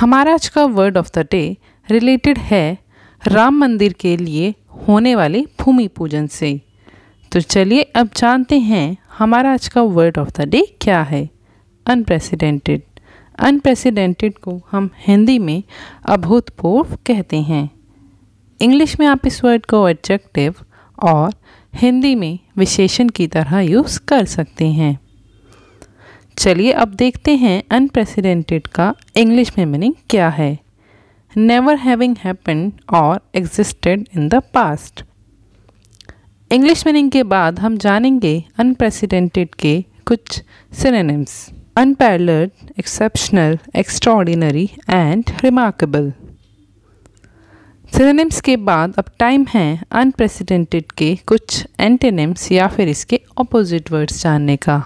हमारा आज का word of the day related है राम मंदिर के लिए होने वाले भूमि पूजन से तो चलिए अब जानते हैं हमारा आज का वर्ड ऑफ द डे क्या है अनप्रेसिडेंटेड अनप्रेसिडेंटेड को हम हिंदी में अभूतपूर्व कहते हैं इंग्लिश में आप इस वर्ड को एडजेक्टिव और हिंदी में विशेषण की तरह यूज़ कर सकते हैं चलिए अब देखते हैं अनप्रेसिडेंटेड का इंग्लिश में मीनिंग क्या है नेवर हैविंग हैपन और existed in the past English meaning के बाद हम जानेंगे अनप्रेसिडेंटेड के कुछ synonyms unparalleled exceptional extraordinary and remarkable synonyms के बाद अब टाइम है अनप्रेसिडेंटेड के कुछ एंटेनिम्स या फिर इसके ऑपोजिट वर्ड्स जानने का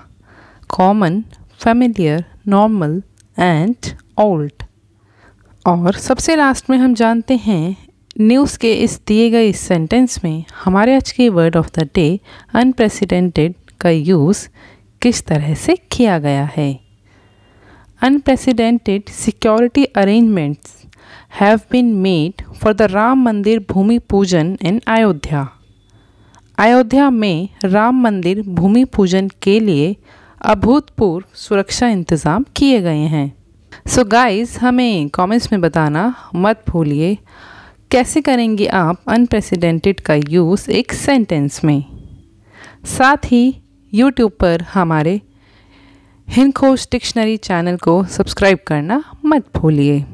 common familiar normal and old और सबसे लास्ट में हम जानते हैं न्यूज़ के इस दिए गए इस सेंटेंस में हमारे आज के word of the day unprecedented का यूज़ किस तरह से किया गया है unprecedented security arrangements have been made for the Ram Mandir bhoomi पूजन इन अयोध्या अयोध्या में राम मंदिर भूमि पूजन के लिए अभूतपूर्व सुरक्षा इंतज़ाम किए गए हैं सो so गाइस हमें कमेंट्स में बताना मत भूलिए कैसे करेंगे आप अनप्रेसिडेंटेड का यूज़ एक सेंटेंस में साथ ही यूट्यूब पर हमारे हिंदखोज डिक्शनरी चैनल को सब्सक्राइब करना मत भूलिए